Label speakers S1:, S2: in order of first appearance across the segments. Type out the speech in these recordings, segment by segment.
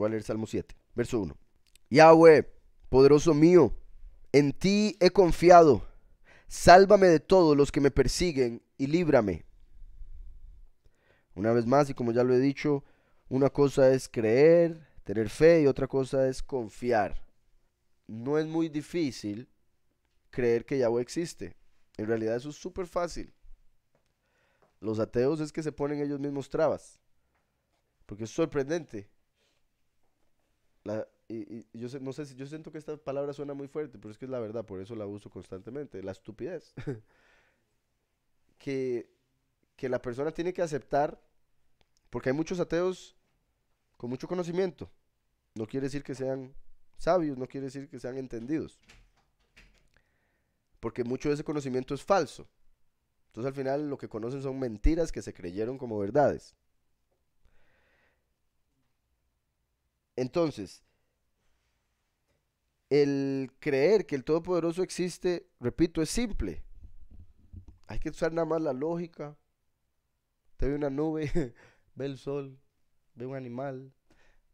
S1: Voy a leer Salmo 7, verso 1. Yahweh, poderoso mío, en ti he confiado. Sálvame de todos los que me persiguen y líbrame. Una vez más, y como ya lo he dicho, una cosa es creer, tener fe y otra cosa es confiar. No es muy difícil creer que Yahweh existe. En realidad eso es súper fácil. Los ateos es que se ponen ellos mismos trabas. Porque es sorprendente y, yo no sé si yo siento que esta palabra suena muy fuerte, pero es que es la verdad, por eso la uso constantemente, la estupidez. que, que la persona tiene que aceptar, porque hay muchos ateos con mucho conocimiento. No quiere decir que sean sabios, no quiere decir que sean entendidos. Porque mucho de ese conocimiento es falso. Entonces al final lo que conocen son mentiras que se creyeron como verdades. Entonces, el creer que el Todopoderoso existe, repito, es simple. Hay que usar nada más la lógica. Te ve una nube, ve el sol, ve un animal,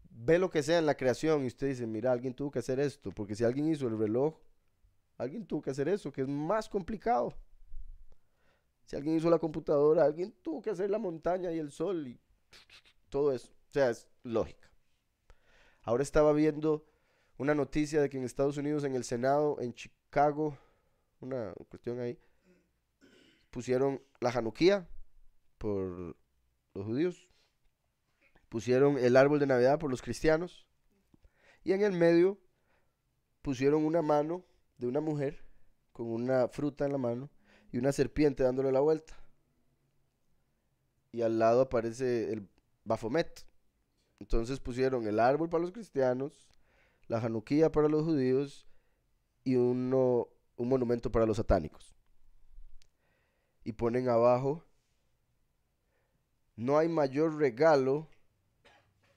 S1: ve lo que sea en la creación y usted dice, mira, alguien tuvo que hacer esto, porque si alguien hizo el reloj, alguien tuvo que hacer eso, que es más complicado. Si alguien hizo la computadora, alguien tuvo que hacer la montaña y el sol y todo eso. O sea, es lógica. Ahora estaba viendo una noticia de que en Estados Unidos, en el Senado, en Chicago, una cuestión ahí, pusieron la Januquía por los judíos, pusieron el árbol de Navidad por los cristianos, y en el medio pusieron una mano de una mujer con una fruta en la mano y una serpiente dándole la vuelta. Y al lado aparece el Bafomet, entonces pusieron el árbol para los cristianos, la januquía para los judíos y uno, un monumento para los satánicos. Y ponen abajo, no hay mayor regalo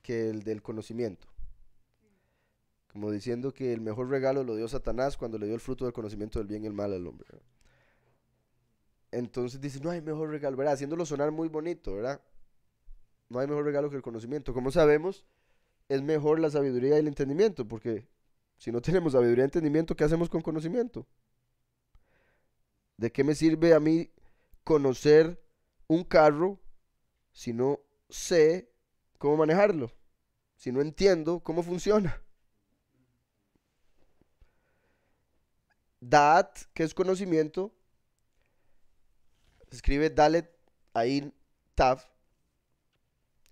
S1: que el del conocimiento. Como diciendo que el mejor regalo lo dio Satanás cuando le dio el fruto del conocimiento del bien y el mal al hombre. Entonces dice, no hay mejor regalo, ¿verdad? Haciéndolo sonar muy bonito, ¿verdad? no hay mejor regalo que el conocimiento. Como sabemos, es mejor la sabiduría y el entendimiento, porque si no tenemos sabiduría y entendimiento, ¿qué hacemos con conocimiento? ¿De qué me sirve a mí conocer un carro si no sé cómo manejarlo? Si no entiendo cómo funciona. Dad, que es conocimiento, escribe Dalet Ain Taf,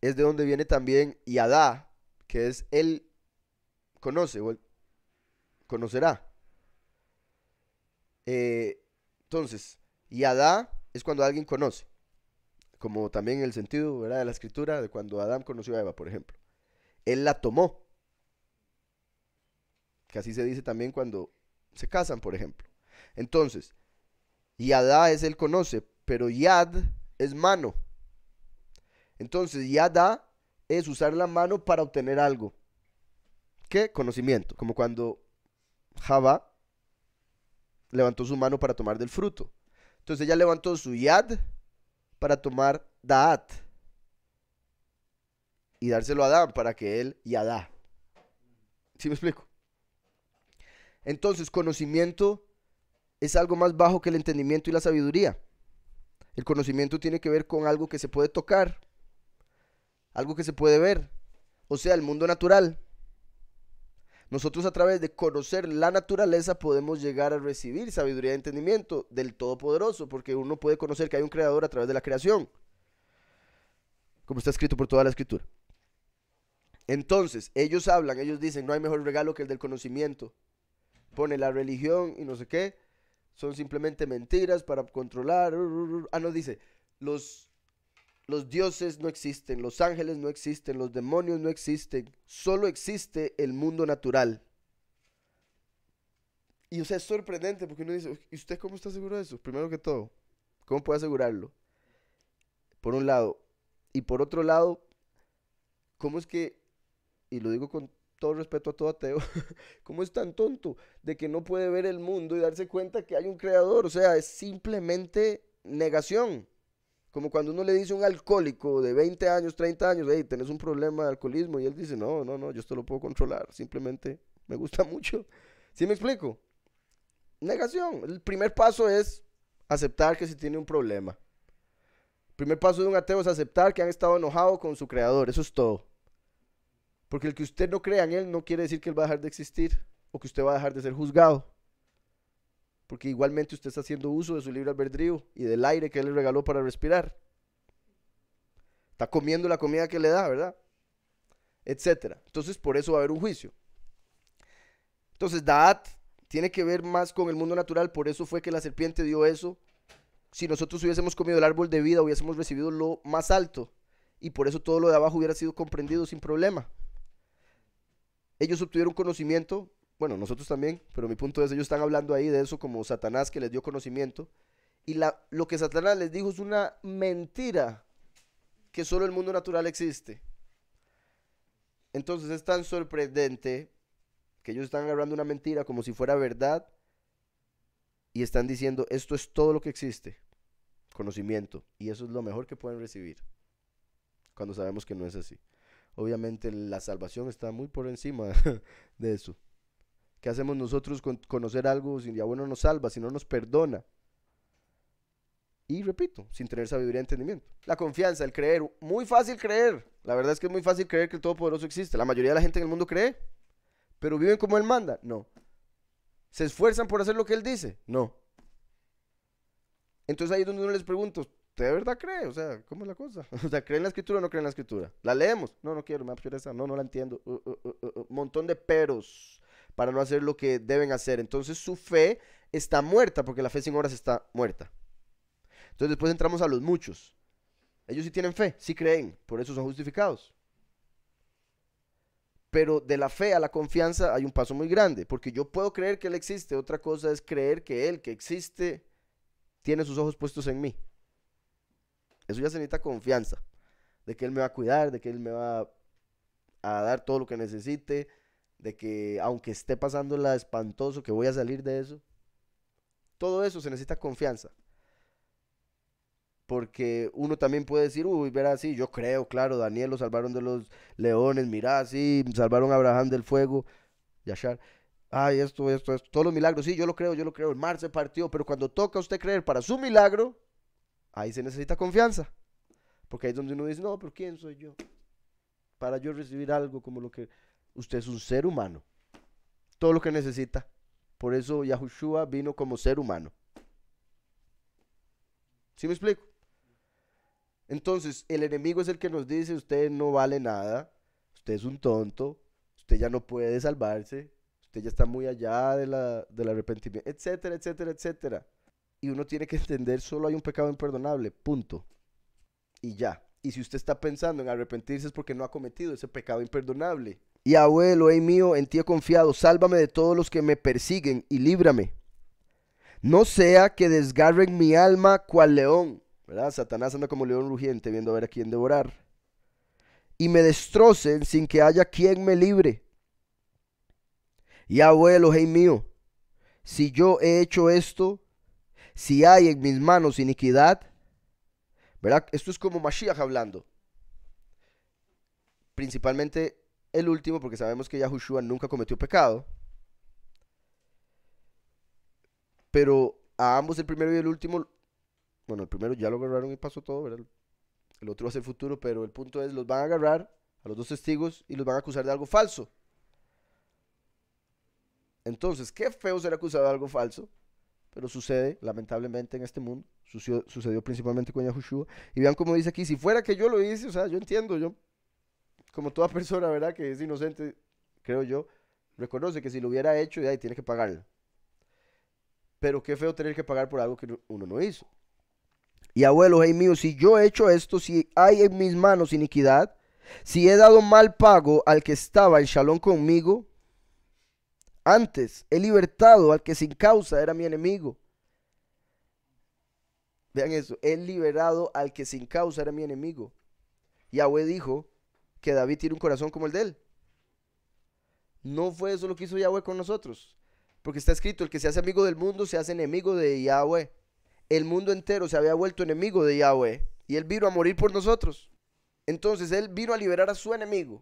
S1: es de donde viene también Yadá, que es el conoce o conocerá. Eh, entonces, Yadá es cuando alguien conoce, como también el sentido de la escritura de cuando Adán conoció a Eva, por ejemplo. Él la tomó, que así se dice también cuando se casan, por ejemplo. Entonces, Yadá es el conoce, pero Yad es mano. Entonces, yada es usar la mano para obtener algo. ¿Qué? Conocimiento. Como cuando Java levantó su mano para tomar del fruto. Entonces ella levantó su yad para tomar daat y dárselo a Adán para que él yadá. ¿Sí me explico? Entonces, conocimiento es algo más bajo que el entendimiento y la sabiduría. El conocimiento tiene que ver con algo que se puede tocar, algo que se puede ver, o sea, el mundo natural. Nosotros a través de conocer la naturaleza podemos llegar a recibir sabiduría y entendimiento del Todopoderoso, porque uno puede conocer que hay un creador a través de la creación, como está escrito por toda la escritura. Entonces, ellos hablan, ellos dicen, no hay mejor regalo que el del conocimiento. Pone la religión y no sé qué, son simplemente mentiras para controlar. Ah, no, dice, los, los dioses no existen, los ángeles no existen, los demonios no existen, solo existe el mundo natural. Y o sea, es sorprendente porque uno dice, ¿y usted cómo está seguro de eso? Primero que todo, ¿cómo puede asegurarlo? Por un lado. Y por otro lado, ¿cómo es que, y lo digo con todo respeto a todo ateo, ¿cómo es tan tonto de que no puede ver el mundo y darse cuenta que hay un creador? O sea, es simplemente negación. Como cuando uno le dice a un alcohólico de 20 años, 30 años, hey, tenés un problema de alcoholismo, y él dice, no, no, no, yo esto lo puedo controlar, simplemente me gusta mucho. ¿Sí me explico? Negación. El primer paso es aceptar que se tiene un problema. El primer paso de un ateo es aceptar que han estado enojados con su creador, eso es todo. Porque el que usted no crea en él no quiere decir que él va a dejar de existir o que usted va a dejar de ser juzgado porque igualmente usted está haciendo uso de su libre albedrío y del aire que él le regaló para respirar. Está comiendo la comida que le da, ¿verdad? Etcétera. Entonces, por eso va a haber un juicio. Entonces, Daat tiene que ver más con el mundo natural, por eso fue que la serpiente dio eso. Si nosotros hubiésemos comido el árbol de vida, hubiésemos recibido lo más alto, y por eso todo lo de abajo hubiera sido comprendido sin problema. Ellos obtuvieron conocimiento bueno, nosotros también, pero mi punto es, ellos están hablando ahí de eso como Satanás que les dio conocimiento. Y la, lo que Satanás les dijo es una mentira, que solo el mundo natural existe. Entonces es tan sorprendente que ellos están agarrando una mentira como si fuera verdad y están diciendo, esto es todo lo que existe, conocimiento, y eso es lo mejor que pueden recibir, cuando sabemos que no es así. Obviamente la salvación está muy por encima de eso. ¿Qué hacemos nosotros con conocer algo si diablo bueno nos salva, si no nos perdona? Y repito, sin tener sabiduría y entendimiento. La confianza, el creer. Muy fácil creer. La verdad es que es muy fácil creer que el Todopoderoso existe. La mayoría de la gente en el mundo cree. Pero viven como Él manda. No. ¿Se esfuerzan por hacer lo que Él dice? No. Entonces ahí es donde uno les pregunta, ¿usted de verdad cree? O sea, ¿cómo es la cosa? O sea, ¿cree en la escritura o no cree en la escritura? ¿La leemos? No, no quiero, me apetece. No, no la entiendo. Un uh, uh, uh, montón de peros para no hacer lo que deben hacer. Entonces su fe está muerta porque la fe sin obras está muerta. Entonces después entramos a los muchos. Ellos sí tienen fe, sí creen, por eso son justificados. Pero de la fe a la confianza hay un paso muy grande, porque yo puedo creer que Él existe, otra cosa es creer que Él que existe tiene sus ojos puestos en mí. Eso ya se necesita confianza, de que Él me va a cuidar, de que Él me va a dar todo lo que necesite, de que aunque esté pasando la espantoso, que voy a salir de eso. Todo eso se necesita confianza. Porque uno también puede decir, uy, verá, sí, yo creo, claro, Daniel lo salvaron de los leones, mirá, sí, salvaron a Abraham del fuego, Yashar. Ay, esto, esto, esto, todos los milagros, sí, yo lo creo, yo lo creo, el mar se partió, pero cuando toca usted creer para su milagro, ahí se necesita confianza. Porque ahí es donde uno dice, no, pero ¿quién soy yo? Para yo recibir algo como lo que usted es un ser humano. Todo lo que necesita. Por eso Yahushua vino como ser humano. ¿Sí me explico? Entonces, el enemigo es el que nos dice, usted no vale nada, usted es un tonto, usted ya no puede salvarse, usted ya está muy allá de la, del arrepentimiento, etcétera, etcétera, etcétera. Y uno tiene que entender, solo hay un pecado imperdonable, punto. Y ya. Y si usted está pensando en arrepentirse es porque no ha cometido ese pecado imperdonable abuelo, hey mío, en ti he confiado, sálvame de todos los que me persiguen y líbrame. No sea que desgarren mi alma cual león. ¿Verdad? Satanás anda como león rugiente viendo a ver a quién devorar. Y me destrocen sin que haya quien me libre. Y abuelo, hey mío, si yo he hecho esto, si hay en mis manos iniquidad, ¿verdad? Esto es como Mashiach hablando. Principalmente el último, porque sabemos que Yahushua nunca cometió pecado. Pero a ambos, el primero y el último, bueno, el primero ya lo agarraron y pasó todo, ¿verdad? El otro hace futuro, pero el punto es, los van a agarrar a los dos testigos y los van a acusar de algo falso. Entonces, qué feo ser acusado de algo falso, pero sucede lamentablemente en este mundo, sucedió, sucedió principalmente con Yahushua. Y vean cómo dice aquí, si fuera que yo lo hice, o sea, yo entiendo, yo como toda persona, ¿verdad? Que es inocente, creo yo, reconoce que si lo hubiera hecho, ya, tiene que pagarlo. Pero qué feo tener que pagar por algo que uno no hizo. Y abuelo, hey mío, si yo he hecho esto, si hay en mis manos iniquidad, si he dado mal pago al que estaba en Shalom conmigo, antes he libertado al que sin causa era mi enemigo. Vean eso, he liberado al que sin causa era mi enemigo. Yahweh dijo, que David tiene un corazón como el de él. No fue eso lo que hizo Yahweh con nosotros. Porque está escrito, el que se hace amigo del mundo se hace enemigo de Yahweh. El mundo entero se había vuelto enemigo de Yahweh. Y él vino a morir por nosotros. Entonces él vino a liberar a su enemigo,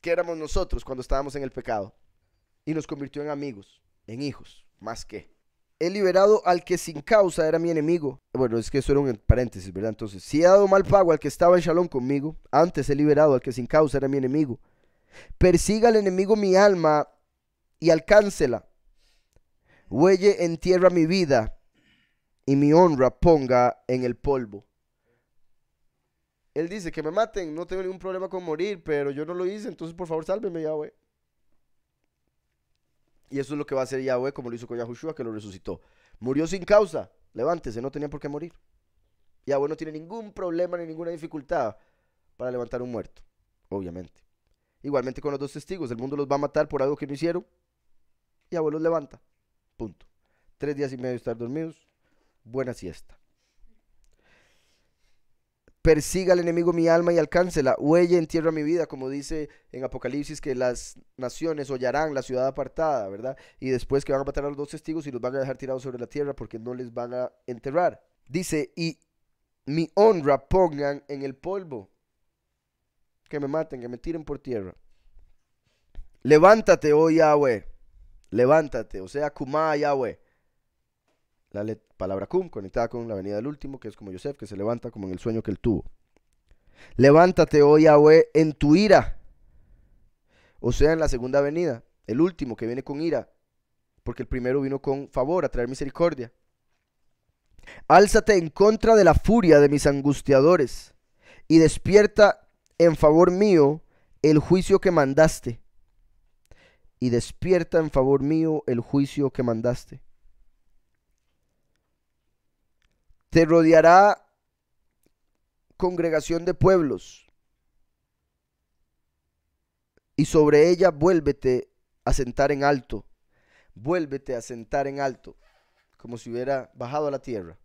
S1: que éramos nosotros cuando estábamos en el pecado. Y nos convirtió en amigos, en hijos, más que he liberado al que sin causa era mi enemigo. Bueno, es que eso era un paréntesis, ¿verdad? Entonces, si he dado mal pago al que estaba en Shalom conmigo, antes he liberado al que sin causa era mi enemigo. Persiga al enemigo mi alma y alcáncela. Huelle en tierra mi vida y mi honra ponga en el polvo. Él dice que me maten, no tengo ningún problema con morir, pero yo no lo hice, entonces por favor sálveme ya, güey. Y eso es lo que va a hacer Yahweh, como lo hizo con Yahushua, que lo resucitó. Murió sin causa. Levántese, no tenía por qué morir. Yahweh no tiene ningún problema ni ninguna dificultad para levantar un muerto, obviamente. Igualmente con los dos testigos, el mundo los va a matar por algo que no hicieron. Yahweh los levanta. Punto. Tres días y medio estar dormidos. Buena siesta persiga al enemigo mi alma y alcáncela, huella en tierra mi vida, como dice en Apocalipsis que las naciones hollarán la ciudad apartada, ¿verdad? Y después que van a matar a los dos testigos y los van a dejar tirados sobre la tierra porque no les van a enterrar. Dice, y mi honra pongan en el polvo, que me maten, que me tiren por tierra. Levántate, oh Yahweh, levántate, o sea, Kumá Yahweh, la palabra cum conectada con la venida del último, que es como Yosef, que se levanta como en el sueño que él tuvo. Levántate, oh Yahweh, en tu ira. O sea, en la segunda venida, el último que viene con ira, porque el primero vino con favor a traer misericordia. Álzate en contra de la furia de mis angustiadores y despierta en favor mío el juicio que mandaste. Y despierta en favor mío el juicio que mandaste. Te rodeará congregación de pueblos y sobre ella vuélvete a sentar en alto. Vuélvete a sentar en alto, como si hubiera bajado a la tierra,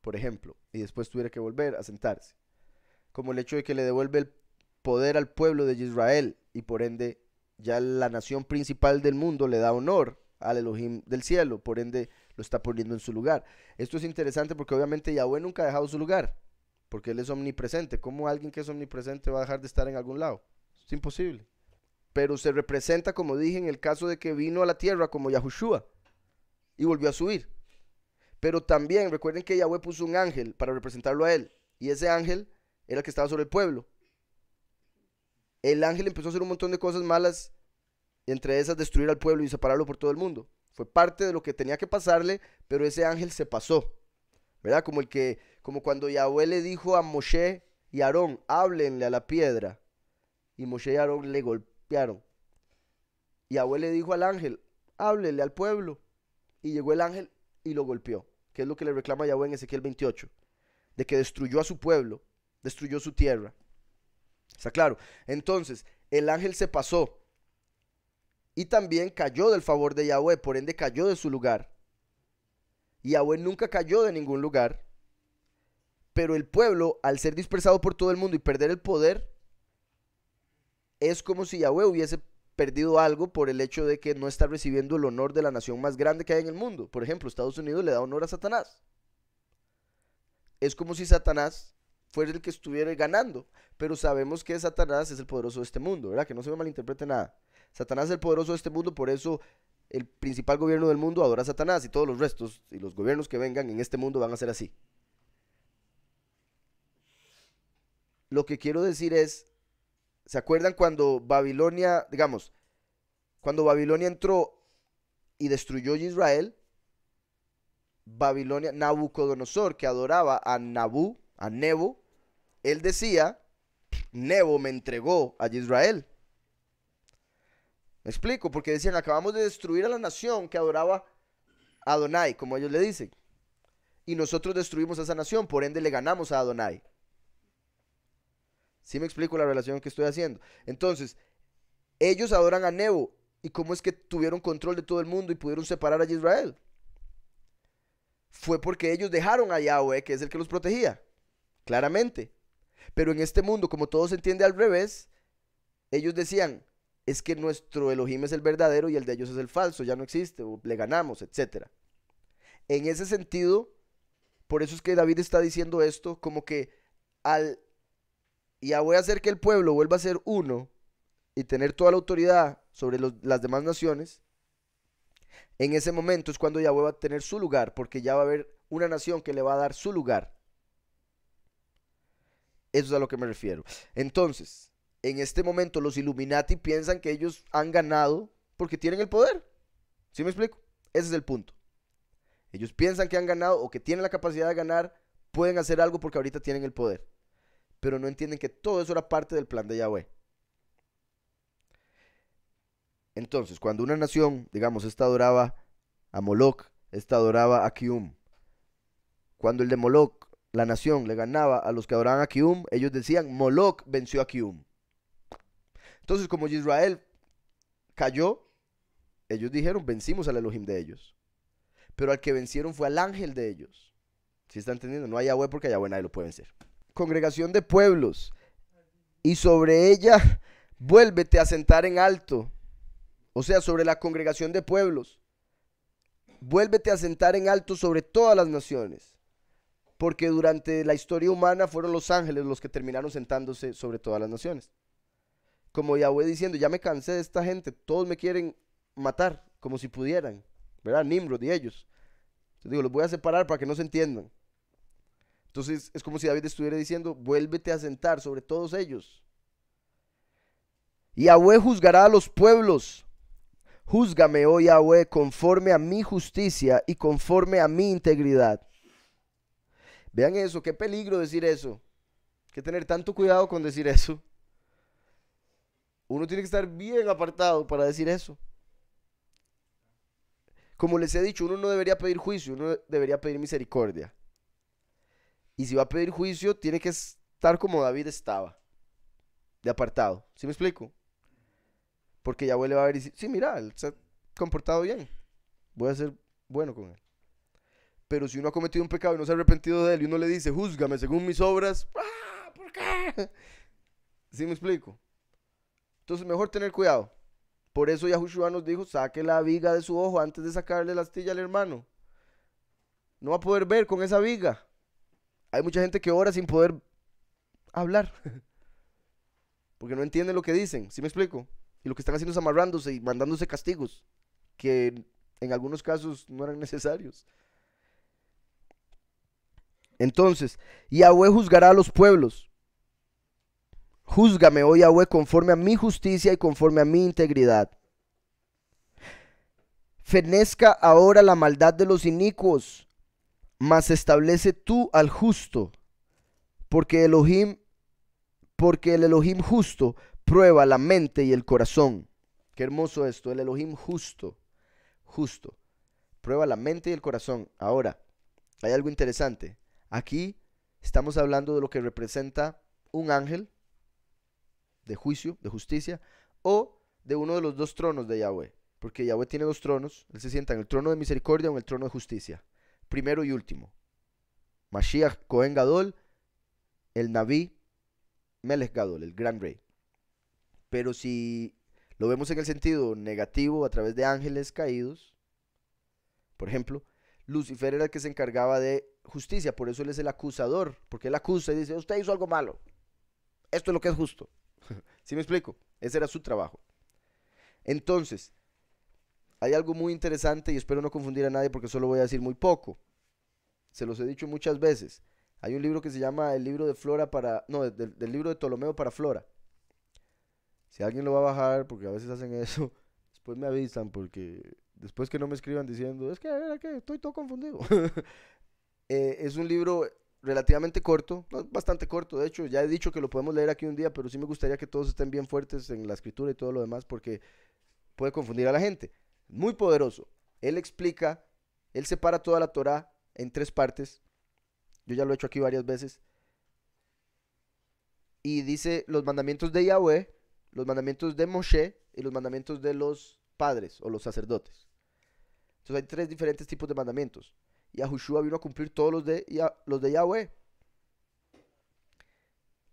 S1: por ejemplo, y después tuviera que volver a sentarse. Como el hecho de que le devuelve el poder al pueblo de Israel y por ende ya la nación principal del mundo le da honor al Elohim del cielo, por ende lo está poniendo en su lugar. Esto es interesante porque obviamente Yahweh nunca ha dejado su lugar, porque Él es omnipresente. ¿Cómo alguien que es omnipresente va a dejar de estar en algún lado? Es imposible. Pero se representa, como dije, en el caso de que vino a la tierra como Yahushua y volvió a subir. Pero también recuerden que Yahweh puso un ángel para representarlo a Él, y ese ángel era el que estaba sobre el pueblo. El ángel empezó a hacer un montón de cosas malas, y entre esas destruir al pueblo y separarlo por todo el mundo. Fue parte de lo que tenía que pasarle, pero ese ángel se pasó. ¿Verdad? Como el que como cuando Yahweh le dijo a Moshe y Aarón, "Háblenle a la piedra." Y Moshe y Aarón le golpearon. Yahweh le dijo al ángel, "Háblele al pueblo." Y llegó el ángel y lo golpeó, que es lo que le reclama Yahweh en Ezequiel 28, de que destruyó a su pueblo, destruyó su tierra. ¿Está claro? Entonces, el ángel se pasó, y también cayó del favor de Yahweh, por ende cayó de su lugar. Yahweh nunca cayó de ningún lugar, pero el pueblo, al ser dispersado por todo el mundo y perder el poder, es como si Yahweh hubiese perdido algo por el hecho de que no está recibiendo el honor de la nación más grande que hay en el mundo. Por ejemplo, Estados Unidos le da honor a Satanás. Es como si Satanás fuera el que estuviera ganando, pero sabemos que Satanás es el poderoso de este mundo, ¿verdad? Que no se me malinterprete nada. Satanás es el poderoso de este mundo, por eso el principal gobierno del mundo adora a Satanás y todos los restos y los gobiernos que vengan en este mundo van a ser así. Lo que quiero decir es, ¿se acuerdan cuando Babilonia, digamos, cuando Babilonia entró y destruyó Israel? Babilonia, Nabucodonosor, que adoraba a Nabú, a Nebo, él decía, Nebo me entregó a Israel. Me explico, porque decían, acabamos de destruir a la nación que adoraba a Adonai, como ellos le dicen. Y nosotros destruimos a esa nación, por ende le ganamos a Adonai. ¿Sí me explico la relación que estoy haciendo? Entonces, ellos adoran a Nebo. ¿Y cómo es que tuvieron control de todo el mundo y pudieron separar a Israel? Fue porque ellos dejaron a Yahweh, que es el que los protegía. Claramente. Pero en este mundo, como todo se entiende al revés, ellos decían, es que nuestro Elohim es el verdadero y el de ellos es el falso, ya no existe, o le ganamos, etc. En ese sentido, por eso es que David está diciendo esto, como que al ya voy a hacer que el pueblo vuelva a ser uno y tener toda la autoridad sobre las demás naciones, en ese momento es cuando Yahweh va a tener su lugar, porque ya va a haber una nación que le va a dar su lugar. Eso es a lo que me refiero. Entonces, en este momento los Illuminati piensan que ellos han ganado porque tienen el poder. ¿Sí me explico? Ese es el punto. Ellos piensan que han ganado o que tienen la capacidad de ganar, pueden hacer algo porque ahorita tienen el poder. Pero no entienden que todo eso era parte del plan de Yahweh. Entonces, cuando una nación, digamos, esta adoraba a Moloch, esta adoraba a Kium. Cuando el de Moloch, la nación, le ganaba a los que adoraban a Kium, ellos decían, Moloch venció a Kium. Entonces, como Israel cayó, ellos dijeron, vencimos al Elohim de ellos. Pero al que vencieron fue al ángel de ellos. si ¿Sí entendiendo? No hay Yahweh porque hay Yahweh nadie lo puede vencer. Congregación de pueblos. Y sobre ella vuélvete a sentar en alto. O sea, sobre la congregación de pueblos. Vuélvete a sentar en alto sobre todas las naciones. Porque durante la historia humana fueron los ángeles los que terminaron sentándose sobre todas las naciones como Yahweh diciendo, ya me cansé de esta gente, todos me quieren matar, como si pudieran, ¿verdad? Nimrod y ellos. Entonces digo, los voy a separar para que no se entiendan. Entonces es como si David estuviera diciendo, vuélvete a sentar sobre todos ellos. Yahweh juzgará a los pueblos. Júzgame, oh Yahweh, conforme a mi justicia y conforme a mi integridad. Vean eso, qué peligro decir eso. Hay que tener tanto cuidado con decir eso. Uno tiene que estar bien apartado para decir eso. Como les he dicho, uno no debería pedir juicio, uno debería pedir misericordia. Y si va a pedir juicio, tiene que estar como David estaba, de apartado. ¿Sí me explico? Porque ya vuelve a ver y sí, mira, él se ha comportado bien. Voy a ser bueno con él. Pero si uno ha cometido un pecado y no se ha arrepentido de él y uno le dice, júzgame según mis obras, ah, ¿por qué? ¿Sí me explico? Entonces, mejor tener cuidado. Por eso Yahushua nos dijo, saque la viga de su ojo antes de sacarle la astilla al hermano. No va a poder ver con esa viga. Hay mucha gente que ora sin poder hablar. Porque no entiende lo que dicen. ¿Sí me explico? Y lo que están haciendo es amarrándose y mandándose castigos. Que en algunos casos no eran necesarios. Entonces, Yahweh juzgará a los pueblos Júzgame, oh Yahweh, conforme a mi justicia y conforme a mi integridad. Fenezca ahora la maldad de los inicuos, mas establece tú al justo, porque Elohim, porque el Elohim justo prueba la mente y el corazón. Qué hermoso esto, el Elohim justo, justo, prueba la mente y el corazón. Ahora, hay algo interesante. Aquí estamos hablando de lo que representa un ángel de juicio, de justicia, o de uno de los dos tronos de Yahweh. Porque Yahweh tiene dos tronos. Él se sienta en el trono de misericordia o en el trono de justicia. Primero y último. Mashiach Cohen Gadol, el Naví Melech Gadol, el gran rey. Pero si lo vemos en el sentido negativo a través de ángeles caídos, por ejemplo, Lucifer era el que se encargaba de justicia, por eso él es el acusador, porque él acusa y dice, usted hizo algo malo, esto es lo que es justo, ¿Sí me explico? Ese era su trabajo. Entonces, hay algo muy interesante y espero no confundir a nadie porque solo voy a decir muy poco. Se los he dicho muchas veces. Hay un libro que se llama El libro de Flora para. No, del, libro de Ptolomeo para Flora. Si alguien lo va a bajar, porque a veces hacen eso, después me avisan, porque después que no me escriban diciendo, es que, estoy todo confundido. Eh, es un libro relativamente corto, bastante corto, de hecho, ya he dicho que lo podemos leer aquí un día, pero sí me gustaría que todos estén bien fuertes en la escritura y todo lo demás porque puede confundir a la gente. Muy poderoso. Él explica, él separa toda la Torá en tres partes. Yo ya lo he hecho aquí varias veces. Y dice los mandamientos de Yahweh, los mandamientos de Moshe y los mandamientos de los padres o los sacerdotes. Entonces hay tres diferentes tipos de mandamientos y Hushua vino a cumplir todos los de, los de Yahweh,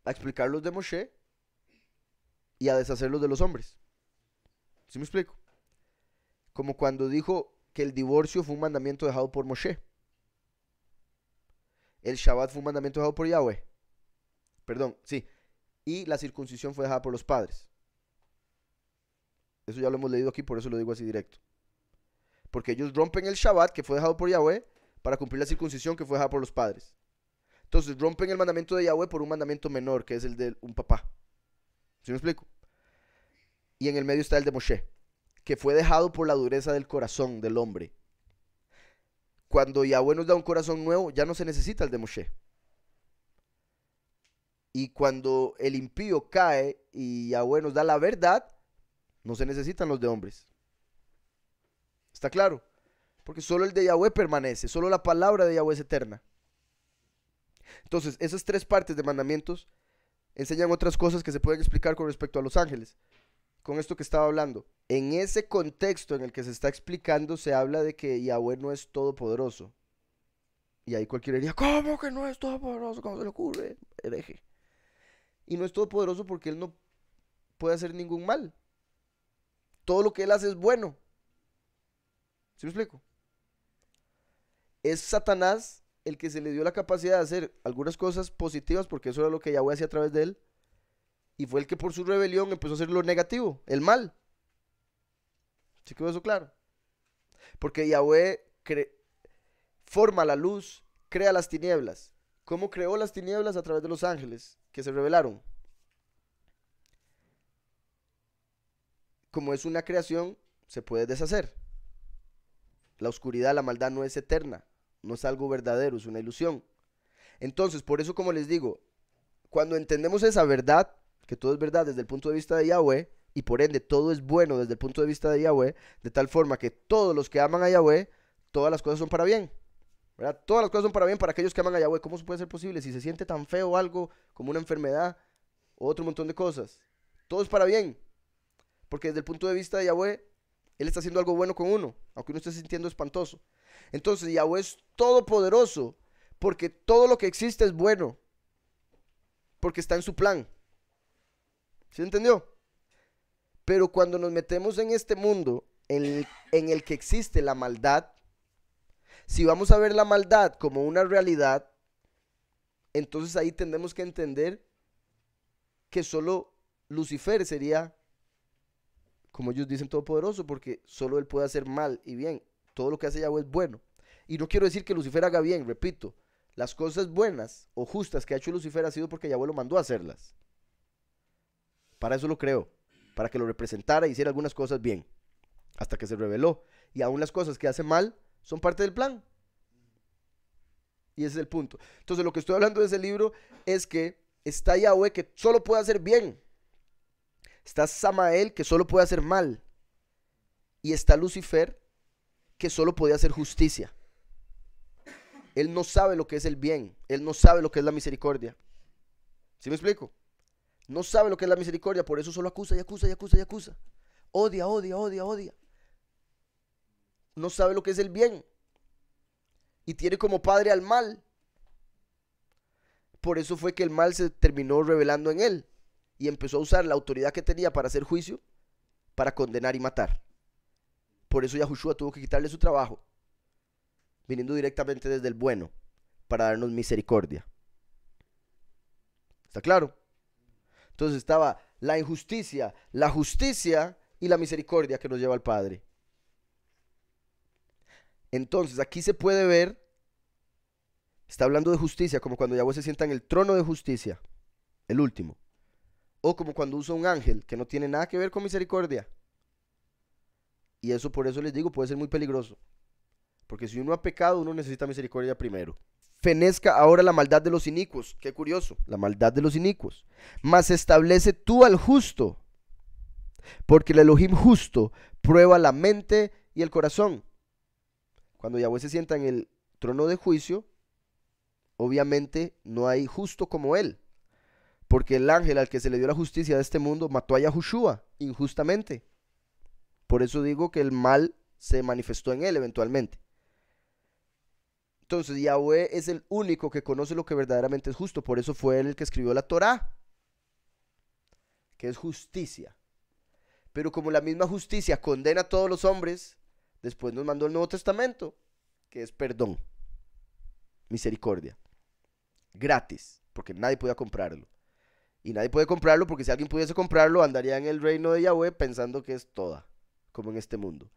S1: a explicar los de Moshe y a deshacer los de los hombres. ¿Sí me explico? Como cuando dijo que el divorcio fue un mandamiento dejado por Moshe. El Shabbat fue un mandamiento dejado por Yahweh. Perdón, sí. Y la circuncisión fue dejada por los padres. Eso ya lo hemos leído aquí, por eso lo digo así directo. Porque ellos rompen el Shabbat que fue dejado por Yahweh para cumplir la circuncisión que fue dejada por los padres. Entonces rompen el mandamiento de Yahweh por un mandamiento menor, que es el de un papá. ¿Sí me explico? Y en el medio está el de Moshe, que fue dejado por la dureza del corazón del hombre. Cuando Yahweh nos da un corazón nuevo, ya no se necesita el de Moshe. Y cuando el impío cae y Yahweh nos da la verdad, no se necesitan los de hombres. ¿Está claro? Porque solo el de Yahweh permanece, solo la palabra de Yahweh es eterna. Entonces, esas tres partes de mandamientos enseñan otras cosas que se pueden explicar con respecto a los ángeles. Con esto que estaba hablando, en ese contexto en el que se está explicando, se habla de que Yahweh no es todopoderoso. Y ahí cualquiera diría, ¿cómo que no es todopoderoso? ¿Cómo se le ocurre? Hereje. Y no es todopoderoso porque él no puede hacer ningún mal. Todo lo que él hace es bueno. ¿Sí me explico? es Satanás el que se le dio la capacidad de hacer algunas cosas positivas, porque eso era lo que Yahweh hacía a través de él, y fue el que por su rebelión empezó a hacer lo negativo, el mal. ¿Se quedó eso claro? Porque Yahweh forma la luz, crea las tinieblas. ¿Cómo creó las tinieblas? A través de los ángeles que se rebelaron. Como es una creación, se puede deshacer. La oscuridad, la maldad no es eterna no es algo verdadero, es una ilusión. Entonces, por eso como les digo, cuando entendemos esa verdad, que todo es verdad desde el punto de vista de Yahweh, y por ende todo es bueno desde el punto de vista de Yahweh, de tal forma que todos los que aman a Yahweh, todas las cosas son para bien. ¿verdad? Todas las cosas son para bien para aquellos que aman a Yahweh. ¿Cómo se puede ser posible? Si se siente tan feo algo como una enfermedad o otro montón de cosas. Todo es para bien. Porque desde el punto de vista de Yahweh, Él está haciendo algo bueno con uno, aunque uno esté sintiendo espantoso. Entonces Yahweh es todopoderoso porque todo lo que existe es bueno, porque está en su plan. ¿Sí entendió? Pero cuando nos metemos en este mundo en el, que existe la maldad, si vamos a ver la maldad como una realidad, entonces ahí tendremos que entender que solo Lucifer sería, como ellos dicen, todopoderoso, porque solo él puede hacer mal y bien. Todo lo que hace Yahweh es bueno. Y no quiero decir que Lucifer haga bien, repito. Las cosas buenas o justas que ha hecho Lucifer ha sido porque Yahweh lo mandó a hacerlas. Para eso lo creo. Para que lo representara e hiciera algunas cosas bien. Hasta que se reveló. Y aún las cosas que hace mal son parte del plan. Y ese es el punto. Entonces, lo que estoy hablando de ese libro es que está Yahweh que solo puede hacer bien. Está Samael que solo puede hacer mal. Y está Lucifer que solo podía hacer justicia. Él no sabe lo que es el bien, él no sabe lo que es la misericordia. ¿Sí me explico? No sabe lo que es la misericordia, por eso solo acusa y acusa y acusa y acusa. Odia, odia, odia, odia. No sabe lo que es el bien. Y tiene como padre al mal. Por eso fue que el mal se terminó revelando en él. Y empezó a usar la autoridad que tenía para hacer juicio, para condenar y matar. Por eso Yahushua tuvo que quitarle su trabajo, viniendo directamente desde el bueno, para darnos misericordia. ¿Está claro? Entonces estaba la injusticia, la justicia y la misericordia que nos lleva al Padre. Entonces aquí se puede ver, está hablando de justicia, como cuando Yahweh se sienta en el trono de justicia, el último. O como cuando usa un ángel, que no tiene nada que ver con misericordia. Y eso por eso les digo, puede ser muy peligroso. Porque si uno ha pecado, uno necesita misericordia primero. Fenezca ahora la maldad de los inicuos. Qué curioso, la maldad de los inicuos. Mas establece tú al justo. Porque el Elohim justo prueba la mente y el corazón. Cuando Yahweh se sienta en el trono de juicio, obviamente no hay justo como él. Porque el ángel al que se le dio la justicia de este mundo mató a Yahushua injustamente. Por eso digo que el mal se manifestó en él eventualmente. Entonces Yahweh es el único que conoce lo que verdaderamente es justo. Por eso fue él el que escribió la Torá, que es justicia. Pero como la misma justicia condena a todos los hombres, después nos mandó el Nuevo Testamento, que es perdón, misericordia, gratis, porque nadie podía comprarlo. Y nadie puede comprarlo porque si alguien pudiese comprarlo andaría en el reino de Yahweh pensando que es toda como en este mundo.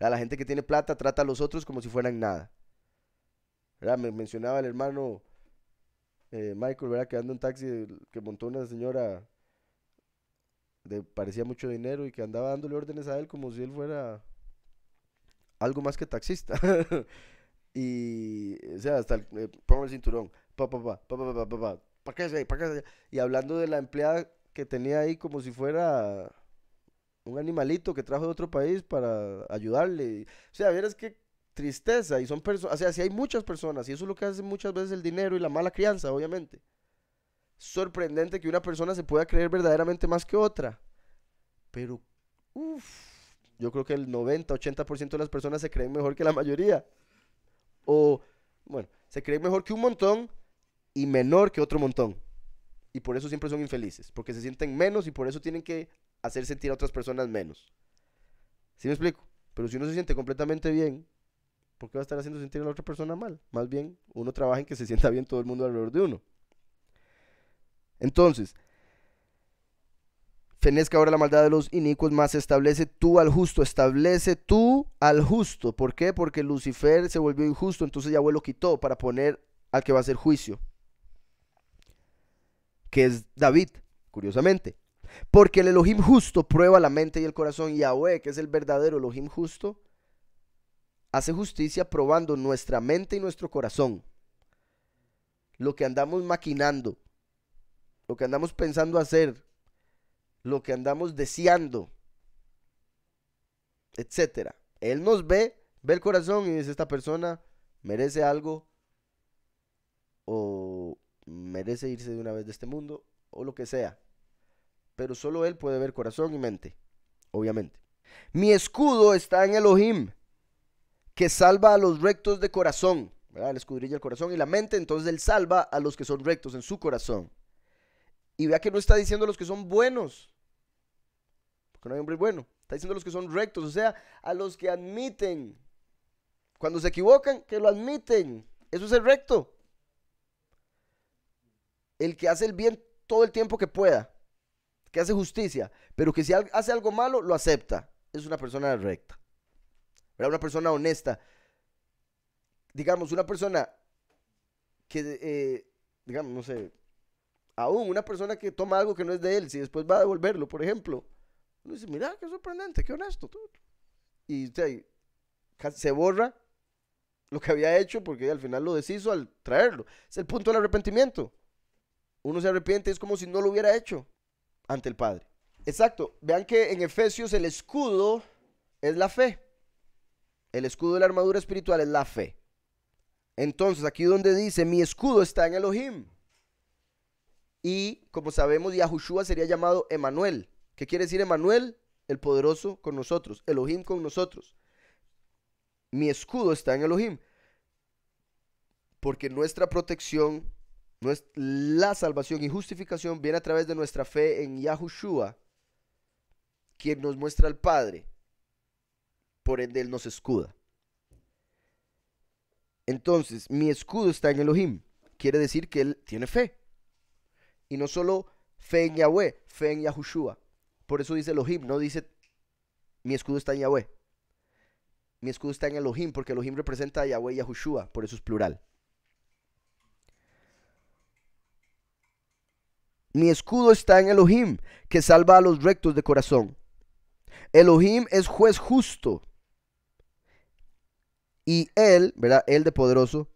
S1: La gente que tiene plata trata a los otros como si fueran nada. Me mencionaba el hermano eh, Michael, ¿verdad? que anda en taxi que montó una señora de parecía mucho dinero y que andaba dándole órdenes a él como si él fuera algo más que taxista. y, o sea, hasta el, eh, el cinturón, pa, pa, pa, pa, pa, pa, y hablando de la empleada que tenía ahí como si fuera un animalito que trajo de otro país para ayudarle. O sea, es que tristeza y son personas, o sea, si hay muchas personas y eso es lo que hace muchas veces el dinero y la mala crianza, obviamente. Sorprendente que una persona se pueda creer verdaderamente más que otra. Pero, uff, yo creo que el 90, 80% de las personas se creen mejor que la mayoría. O, bueno, se creen mejor que un montón y menor que otro montón. Y por eso siempre son infelices, porque se sienten menos y por eso tienen que hacer sentir a otras personas menos. ¿Sí me explico? Pero si uno se siente completamente bien, ¿por qué va a estar haciendo sentir a la otra persona mal? Más bien, uno trabaja en que se sienta bien todo el mundo alrededor de uno. Entonces, fenezca ahora la maldad de los inicuos, más establece tú al justo, establece tú al justo. ¿Por qué? Porque Lucifer se volvió injusto, entonces Yahweh lo quitó para poner al que va a hacer juicio, que es David, curiosamente. Porque el Elohim justo prueba la mente y el corazón. Yahweh, que es el verdadero Elohim justo, hace justicia probando nuestra mente y nuestro corazón. Lo que andamos maquinando, lo que andamos pensando hacer, lo que andamos deseando, etcétera. Él nos ve, ve el corazón y dice, esta persona merece algo o merece irse de una vez de este mundo o lo que sea pero solo Él puede ver corazón y mente, obviamente. Mi escudo está en Elohim, que salva a los rectos de corazón. ¿verdad? escudrilla del el corazón y la mente, entonces Él salva a los que son rectos en su corazón. Y vea que no está diciendo a los que son buenos, porque no hay hombre bueno. Está diciendo a los que son rectos, o sea, a los que admiten. Cuando se equivocan, que lo admiten. Eso es el recto. El que hace el bien todo el tiempo que pueda que hace justicia, pero que si hace algo malo, lo acepta. Es una persona recta. Era Una persona honesta. Digamos, una persona que, eh, digamos, no sé, aún una persona que toma algo que no es de él, si después va a devolverlo, por ejemplo, uno dice, mira, qué sorprendente, qué honesto. Y se borra lo que había hecho porque al final lo deshizo al traerlo. Es el punto del arrepentimiento. Uno se arrepiente, es como si no lo hubiera hecho ante el Padre. Exacto. Vean que en Efesios el escudo es la fe. El escudo de la armadura espiritual es la fe. Entonces, aquí donde dice, mi escudo está en Elohim. Y como sabemos, Yahushua sería llamado Emanuel. ¿Qué quiere decir Emanuel? El poderoso con nosotros, Elohim con nosotros. Mi escudo está en Elohim. Porque nuestra protección la salvación y justificación viene a través de nuestra fe en Yahushua, quien nos muestra al Padre. Por ende, Él nos escuda. Entonces, mi escudo está en Elohim. Quiere decir que Él tiene fe. Y no solo fe en Yahweh, fe en Yahushua. Por eso dice Elohim, no dice mi escudo está en Yahweh. Mi escudo está en Elohim, porque Elohim representa a Yahweh y Yahushua, por eso es plural. Mi escudo está en Elohim, que salva a los rectos de corazón. Elohim es juez justo. Y él, ¿verdad? Él de poderoso.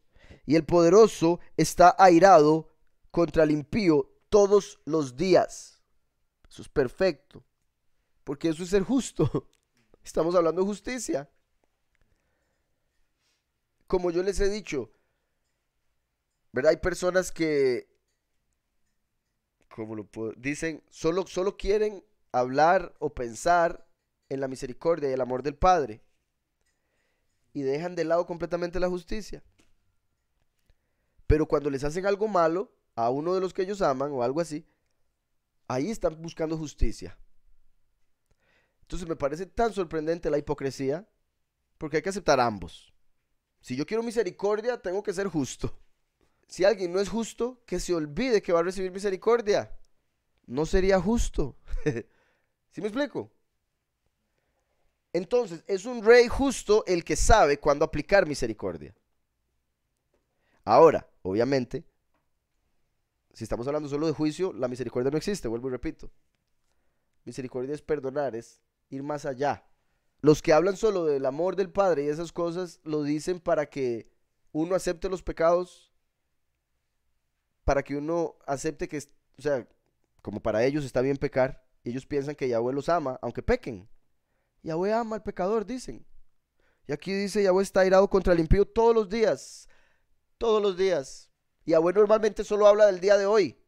S1: Y el poderoso está airado contra el impío todos los días. Eso es perfecto. Porque eso es ser justo. Estamos hablando de justicia. Como yo les he dicho, ¿verdad? Hay personas que Dicen, solo, solo quieren hablar o pensar en la misericordia y el amor del Padre. Y dejan de lado completamente la justicia. Pero cuando les hacen algo malo a uno de los que ellos aman o algo así, ahí están buscando justicia. Entonces me parece tan sorprendente la hipocresía, porque hay que aceptar ambos. Si yo quiero misericordia, tengo que ser justo si alguien no es justo, que se olvide que va a recibir misericordia. No sería justo. ¿Sí me explico? Entonces, es un rey justo el que sabe cuándo aplicar misericordia. Ahora, obviamente, si estamos hablando solo de juicio, la misericordia no existe, vuelvo y repito. Misericordia es perdonar, es ir más allá. Los que hablan solo del amor del Padre y esas cosas lo dicen para que uno acepte los pecados para que uno acepte que, o sea, como para ellos está bien pecar, ellos piensan que Yahweh los ama, aunque pequen. Yahweh ama al pecador, dicen. Y aquí dice, Yahweh está airado contra el impío todos los días, todos los días. Yahweh normalmente solo habla del día de hoy.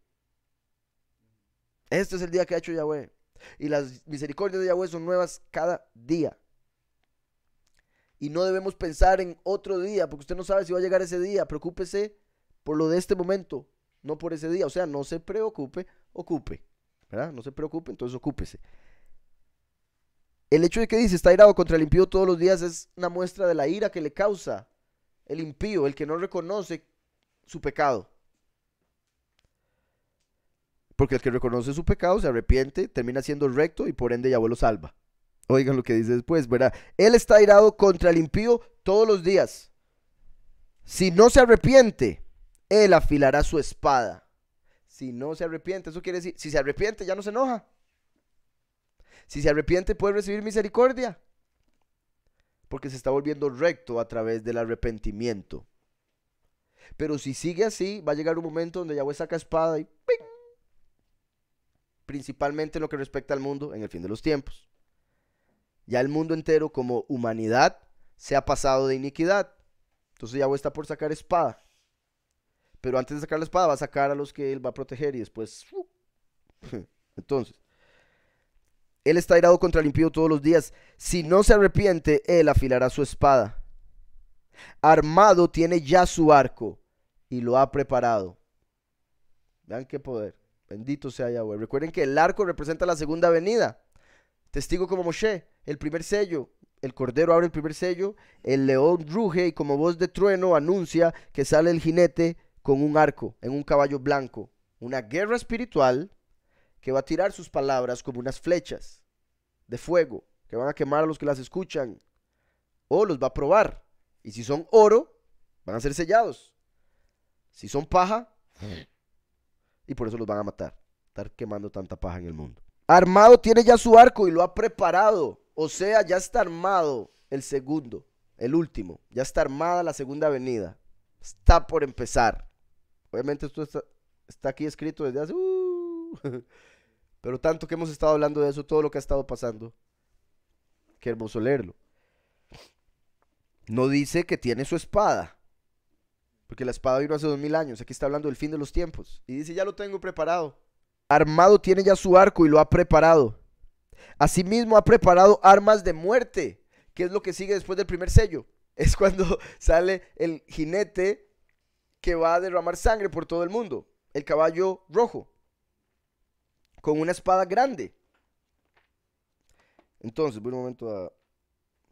S1: Este es el día que ha hecho Yahweh. Y las misericordias de Yahweh son nuevas cada día. Y no debemos pensar en otro día, porque usted no sabe si va a llegar ese día. Preocúpese por lo de este momento no por ese día. O sea, no se preocupe, ocupe. ¿Verdad? No se preocupe, entonces ocúpese. El hecho de que dice está irado contra el impío todos los días es una muestra de la ira que le causa el impío, el que no reconoce su pecado. Porque el que reconoce su pecado se arrepiente, termina siendo recto y por ende ya lo salva. Oigan lo que dice después, ¿verdad? Él está irado contra el impío todos los días. Si no se arrepiente, él afilará su espada. Si no se arrepiente, eso quiere decir, si se arrepiente ya no se enoja. Si se arrepiente puede recibir misericordia. Porque se está volviendo recto a través del arrepentimiento. Pero si sigue así, va a llegar un momento donde Yahweh saca espada y ¡ping! principalmente en lo que respecta al mundo en el fin de los tiempos. Ya el mundo entero como humanidad se ha pasado de iniquidad. Entonces Yahweh está por sacar espada. Pero antes de sacar la espada va a sacar a los que él va a proteger y después... Entonces, él está airado contra el impío todos los días. Si no se arrepiente, él afilará su espada. Armado tiene ya su arco y lo ha preparado. Vean qué poder. Bendito sea Yahweh. Recuerden que el arco representa la segunda venida. Testigo como Moshe, el primer sello. El cordero abre el primer sello, el león ruge y como voz de trueno anuncia que sale el jinete con un arco en un caballo blanco, una guerra espiritual que va a tirar sus palabras como unas flechas de fuego que van a quemar a los que las escuchan o los va a probar. Y si son oro, van a ser sellados. Si son paja, y por eso los van a matar. Estar quemando tanta paja en el mundo. Armado tiene ya su arco y lo ha preparado. O sea, ya está armado el segundo, el último. Ya está armada la segunda venida. Está por empezar. Obviamente esto está, aquí escrito desde hace... Uh, pero tanto que hemos estado hablando de eso, todo lo que ha estado pasando. Qué hermoso leerlo. No dice que tiene su espada. Porque la espada vino hace dos mil años. Aquí está hablando del fin de los tiempos. Y dice, ya lo tengo preparado. Armado tiene ya su arco y lo ha preparado. Asimismo ha preparado armas de muerte. que es lo que sigue después del primer sello? Es cuando sale el jinete que va a derramar sangre por todo el mundo, el caballo rojo, con una espada grande. Entonces, voy un momento a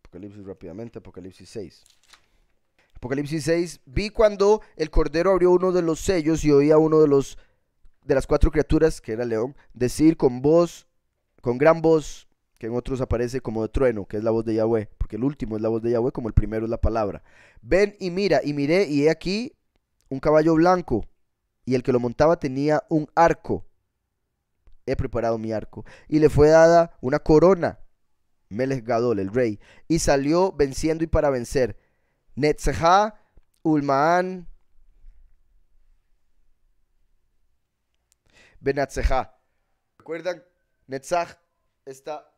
S1: Apocalipsis rápidamente, Apocalipsis 6. Apocalipsis 6, vi cuando el cordero abrió uno de los sellos y oía a uno de los de las cuatro criaturas, que era el león, decir con voz, con gran voz, que en otros aparece como de trueno, que es la voz de Yahweh, porque el último es la voz de Yahweh, como el primero es la palabra. Ven y mira, y miré, y he aquí un caballo blanco y el que lo montaba tenía un arco. He preparado mi arco. Y le fue dada una corona, Melegadol, el rey, y salió venciendo y para vencer. Netzah Ulmaán, Benatzehá. ¿Recuerdan? Netzach, esta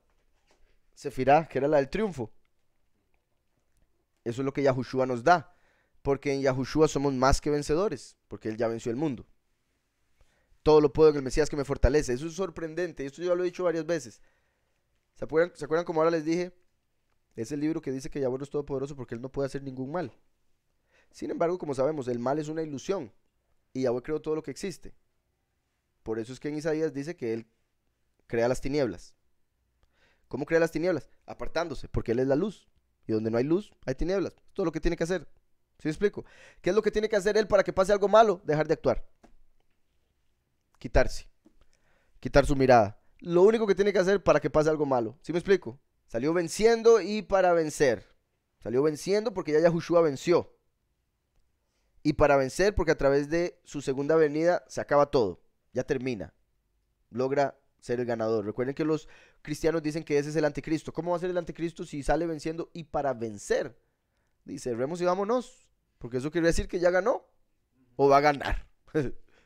S1: Sefirah que era la del triunfo. Eso es lo que Yahushua nos da. Porque en Yahushua somos más que vencedores, porque Él ya venció el mundo. Todo lo puedo en el Mesías que me fortalece. Eso es sorprendente, esto yo lo he dicho varias veces. ¿Se acuerdan, como ahora les dije? Es el libro que dice que Yahweh es todopoderoso porque Él no puede hacer ningún mal. Sin embargo, como sabemos, el mal es una ilusión y Yahweh creó todo lo que existe. Por eso es que en Isaías dice que Él crea las tinieblas. ¿Cómo crea las tinieblas? Apartándose, porque Él es la luz. Y donde no hay luz, hay tinieblas. Todo lo que tiene que hacer. ¿Sí me explico? ¿Qué es lo que tiene que hacer él para que pase algo malo? Dejar de actuar. Quitarse. Quitar su mirada. Lo único que tiene que hacer para que pase algo malo. ¿Sí me explico? Salió venciendo y para vencer. Salió venciendo porque ya Yahushua venció. Y para vencer porque a través de su segunda venida se acaba todo. Ya termina. Logra ser el ganador. Recuerden que los cristianos dicen que ese es el anticristo. ¿Cómo va a ser el anticristo si sale venciendo y para vencer? Dice, vemos y vámonos. Porque eso quiere decir que ya ganó o va a ganar.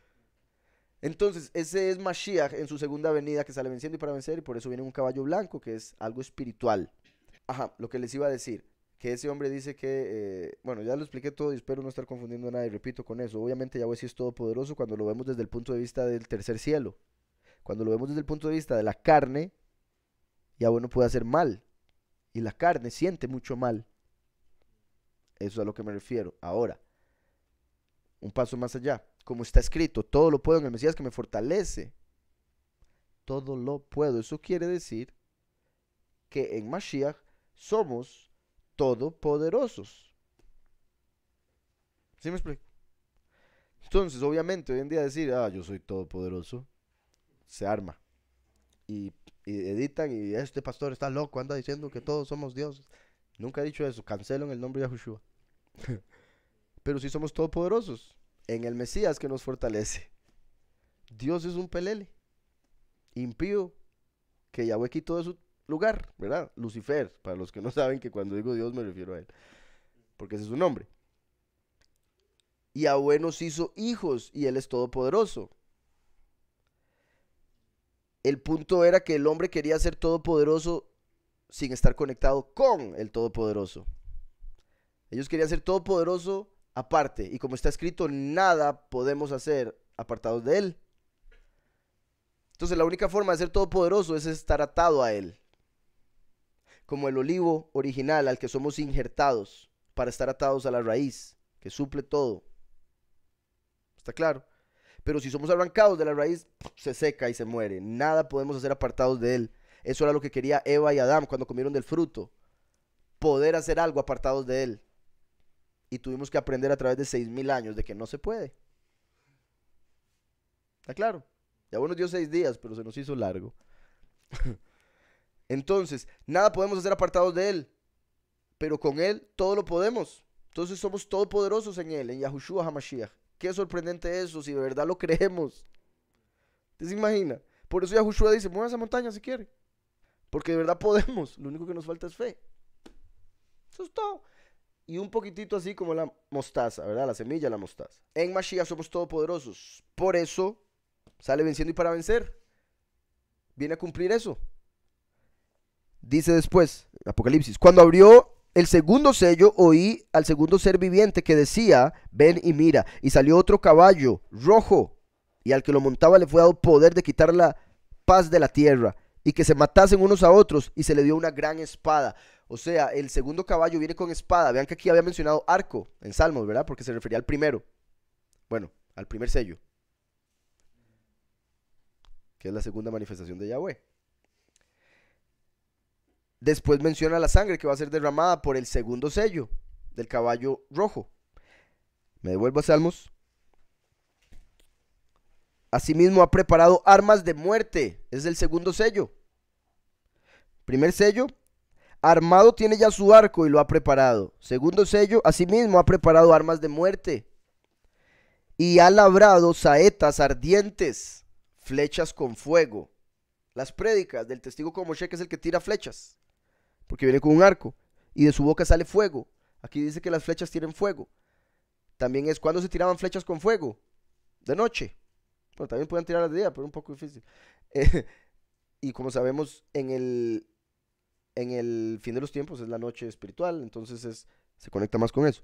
S1: Entonces, ese es Mashiach en su segunda venida que sale venciendo y para vencer, y por eso viene un caballo blanco, que es algo espiritual. Ajá, lo que les iba a decir, que ese hombre dice que, eh, bueno, ya lo expliqué todo y espero no estar confundiendo nada y repito con eso, obviamente Yahweh sí es todopoderoso cuando lo vemos desde el punto de vista del tercer cielo, cuando lo vemos desde el punto de vista de la carne, Yahweh no puede hacer mal, y la carne siente mucho mal, eso es a lo que me refiero. Ahora, un paso más allá. Como está escrito, todo lo puedo en el Mesías que me fortalece. Todo lo puedo. Eso quiere decir que en Mashiach somos todopoderosos. ¿Sí me explico? Entonces, obviamente, hoy en día decir, ah, yo soy todopoderoso, se arma. Y, editan y este pastor está loco, anda diciendo que todos somos dioses. Nunca he dicho eso, cancelo en el nombre de Yahushua. Pero si somos todopoderosos en el Mesías que nos fortalece. Dios es un pelele, impío, que Yahweh quitó de su lugar, ¿verdad? Lucifer, para los que no saben que cuando digo Dios me refiero a él, porque ese es su nombre. Yahweh nos hizo hijos y él es todopoderoso. El punto era que el hombre quería ser todopoderoso sin estar conectado con el todopoderoso. Ellos querían ser todopoderoso aparte. Y como está escrito, nada podemos hacer apartados de Él. Entonces la única forma de ser todopoderoso es estar atado a Él. Como el olivo original al que somos injertados para estar atados a la raíz, que suple todo. ¿Está claro? Pero si somos arrancados de la raíz, se seca y se muere. Nada podemos hacer apartados de Él. Eso era lo que quería Eva y Adán cuando comieron del fruto. Poder hacer algo apartados de Él y tuvimos que aprender a través de seis mil años de que no se puede. ¿Está claro? Ya bueno, dio seis días, pero se nos hizo largo. Entonces, nada podemos hacer apartados de Él, pero con Él todo lo podemos. Entonces somos todopoderosos en Él, en Yahushua HaMashiach. Qué sorprendente eso, si de verdad lo creemos. ¿Te se imagina? Por eso Yahushua dice, mueve esa montaña si quiere. Porque de verdad podemos, lo único que nos falta es fe. Eso es todo y un poquitito así como la mostaza, ¿verdad? La semilla, la mostaza. En Mashiach somos todopoderosos. Por eso sale venciendo y para vencer. Viene a cumplir eso. Dice después, Apocalipsis, cuando abrió el segundo sello oí al segundo ser viviente que decía, ven y mira, y salió otro caballo rojo, y al que lo montaba le fue dado poder de quitar la paz de la tierra, y que se matasen unos a otros, y se le dio una gran espada. O sea, el segundo caballo viene con espada. Vean que aquí había mencionado arco en Salmos, ¿verdad? Porque se refería al primero. Bueno, al primer sello. Que es la segunda manifestación de Yahweh. Después menciona la sangre que va a ser derramada por el segundo sello del caballo rojo. Me devuelvo a Salmos. Asimismo ha preparado armas de muerte. Es el segundo sello. Primer sello, Armado tiene ya su arco y lo ha preparado. Segundo sello, asimismo ha preparado armas de muerte. Y ha labrado saetas ardientes, flechas con fuego. Las prédicas del testigo como Moshe, es el que tira flechas, porque viene con un arco. Y de su boca sale fuego. Aquí dice que las flechas tienen fuego. También es cuando se tiraban flechas con fuego. De noche. Bueno, también pueden tirar de día, pero un poco difícil. Eh, y como sabemos, en el en el fin de los tiempos es la noche espiritual, entonces se conecta más con eso.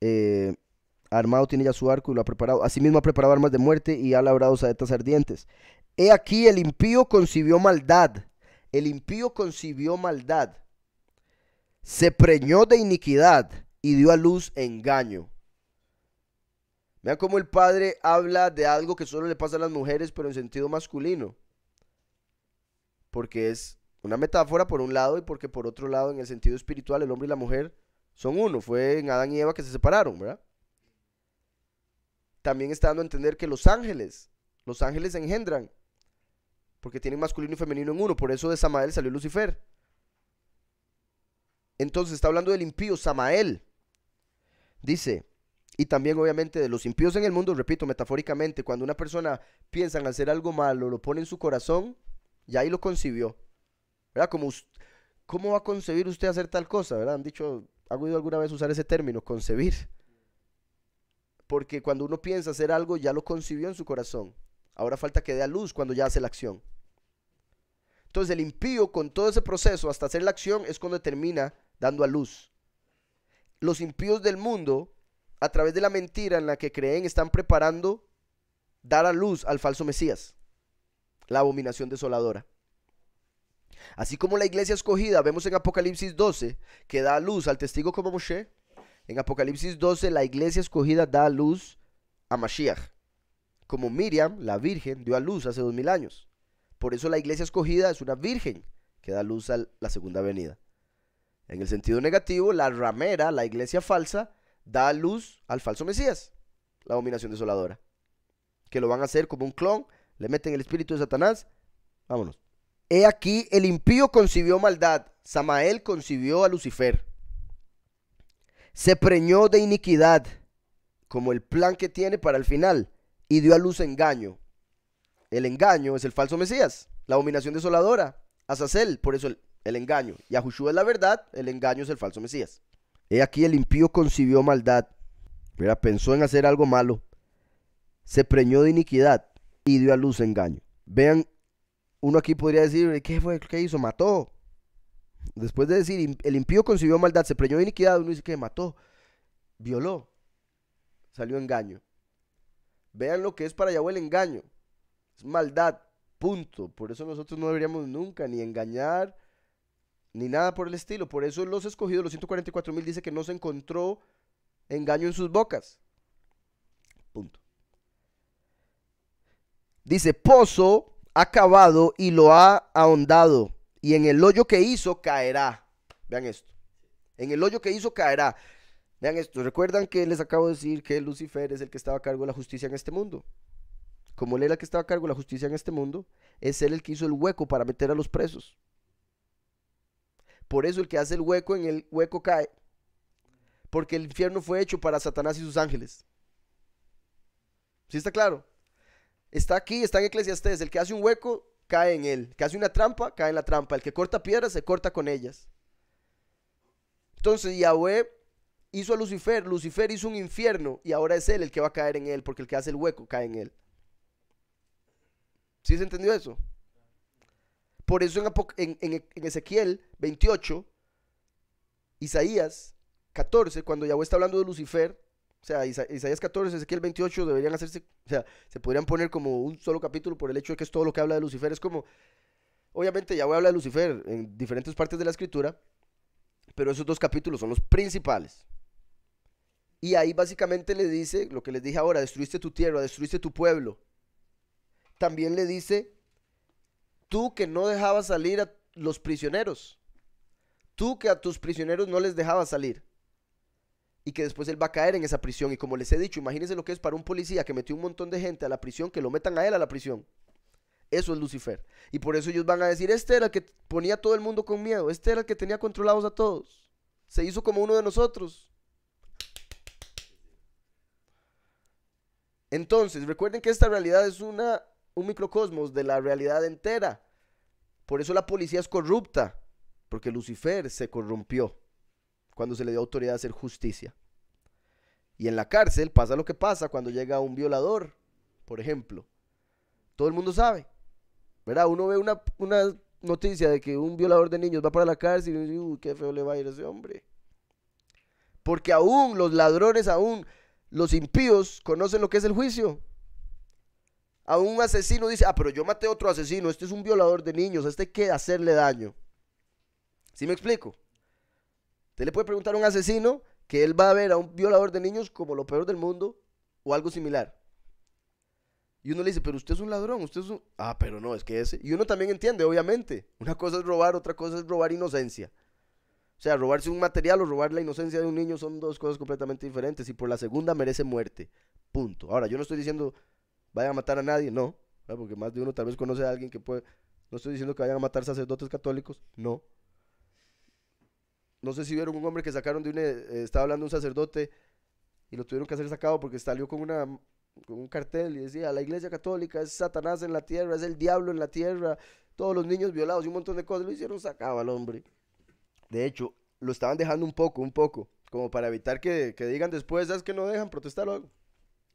S1: Eh, armado tiene ya su arco y lo ha preparado. Asimismo ha preparado armas de muerte y ha labrado saetas ardientes. He aquí el impío concibió maldad. El impío concibió maldad. Se preñó de iniquidad y dio a luz engaño. Vean cómo el padre habla de algo que solo le pasa a las mujeres, pero en sentido masculino porque es una metáfora por un lado y porque por otro lado en el sentido espiritual el hombre y la mujer son uno. Fue en Adán y Eva que se separaron, ¿verdad? También está dando a entender que los ángeles, los ángeles engendran, porque tienen masculino y femenino en uno. Por eso de Samael salió Lucifer. Entonces está hablando del impío Samael. Dice, y también obviamente de los impíos en el mundo, repito metafóricamente, cuando una persona piensa en hacer algo malo, lo pone en su corazón, y ahí lo concibió. ¿Cómo va a concebir usted hacer tal cosa? ¿Verdad? Han dicho, ¿ha oído alguna vez usar ese término, concebir? Porque cuando uno piensa hacer algo, ya lo concibió en su corazón. Ahora falta que dé a luz cuando ya hace la acción. Entonces el impío con todo ese proceso hasta hacer la acción es cuando termina dando a luz. Los impíos del mundo, a través de la mentira en la que creen, están preparando dar a luz al falso Mesías la abominación desoladora. Así como la iglesia escogida, vemos en Apocalipsis 12 que da luz al testigo como Moshe. En Apocalipsis 12 la iglesia escogida da luz a Mashiach, como Miriam, la virgen, dio a luz hace dos mil años. Por eso la iglesia escogida es una virgen que da luz a la segunda venida. En el sentido negativo, la ramera, la iglesia falsa, da luz al falso Mesías, la abominación desoladora, que lo van a hacer como un clon le meten el espíritu de Satanás, vámonos. He aquí, el impío concibió maldad, Samael concibió a Lucifer. Se preñó de iniquidad, como el plan que tiene para el final, y dio a luz engaño. El engaño es el falso Mesías, la abominación desoladora, Azazel, por eso el, el engaño. Yahushua es la verdad, el engaño es el falso Mesías. He aquí el impío concibió maldad. Mira, pensó en hacer algo malo. Se preñó de iniquidad y dio a luz engaño. Vean, uno aquí podría decir, ¿qué fue? ¿Qué hizo? Mató. Después de decir, el impío concibió maldad, se preñó iniquidad, uno dice que mató, violó, salió engaño. Vean lo que es para Yahweh el engaño. Es maldad, punto. Por eso nosotros no deberíamos nunca ni engañar, ni nada por el estilo. Por eso los escogidos, los 144 mil, dice que no se encontró engaño en sus bocas. Punto. Dice, pozo ha cavado y lo ha ahondado, y en el hoyo que hizo caerá. Vean esto. En el hoyo que hizo caerá. Vean esto. Recuerdan que les acabo de decir que Lucifer es el que estaba a cargo de la justicia en este mundo. Como él era el que estaba a cargo de la justicia en este mundo, es él el que hizo el hueco para meter a los presos. Por eso el que hace el hueco en el hueco cae. Porque el infierno fue hecho para Satanás y sus ángeles. ¿Sí está claro? Está aquí, está en Eclesiastes, El que hace un hueco, cae en él. El que hace una trampa, cae en la trampa. El que corta piedras, se corta con ellas. Entonces Yahweh hizo a Lucifer, Lucifer hizo un infierno y ahora es él el que va a caer en él, porque el que hace el hueco cae en él. ¿Sí se entendió eso? Por eso en Ezequiel 28, Isaías 14, cuando Yahweh está hablando de Lucifer, o sea, Isaías 14, Ezequiel 28 deberían hacerse, o sea, se podrían poner como un solo capítulo por el hecho de que es todo lo que habla de Lucifer. Es como, obviamente ya voy a hablar de Lucifer en diferentes partes de la escritura, pero esos dos capítulos son los principales. Y ahí básicamente le dice lo que les dije ahora, destruiste tu tierra, destruiste tu pueblo. También le dice, tú que no dejabas salir a los prisioneros, tú que a tus prisioneros no les dejabas salir y que después él va a caer en esa prisión. Y como les he dicho, imagínense lo que es para un policía que metió un montón de gente a la prisión, que lo metan a él a la prisión. Eso es Lucifer. Y por eso ellos van a decir, este era el que ponía a todo el mundo con miedo, este era el que tenía controlados a todos. Se hizo como uno de nosotros. Entonces, recuerden que esta realidad es una, un microcosmos de la realidad entera. Por eso la policía es corrupta, porque Lucifer se corrompió cuando se le dio autoridad a hacer justicia. Y en la cárcel pasa lo que pasa cuando llega un violador, por ejemplo. Todo el mundo sabe. ¿Verdad? Uno ve una, noticia de que un violador de niños va para la cárcel y dice, uy, qué feo le va a ir a ese hombre. Porque aún los ladrones, aún los impíos conocen lo que es el juicio. A un asesino dice, ah, pero yo maté a otro asesino, este es un violador de niños, este hay que hacerle daño. ¿Sí me explico? Usted le puede preguntar a un asesino que él va a ver a un violador de niños como lo peor del mundo o algo similar. Y uno le dice, pero usted es un ladrón, usted es un... Ah, pero no, es que ese... Y uno también entiende, obviamente. Una cosa es robar, otra cosa es robar inocencia. O sea, robarse un material o robar la inocencia de un niño son dos cosas completamente diferentes. Y por la segunda merece muerte. Punto. Ahora, yo no estoy diciendo vayan a matar a nadie, no. Porque más de uno tal vez conoce a alguien que puede... No estoy diciendo que vayan a matar sacerdotes católicos, no. No sé si vieron un hombre que sacaron de un... Eh, eh, estaba hablando un sacerdote y lo tuvieron que hacer sacado porque salió con una con un cartel y decía, la iglesia católica es Satanás en la tierra, es el diablo en la tierra, todos los niños violados y un montón de cosas, lo hicieron sacado al hombre. De hecho, lo estaban dejando un poco, un poco, como para evitar que, digan después, es que no dejan protestar Lo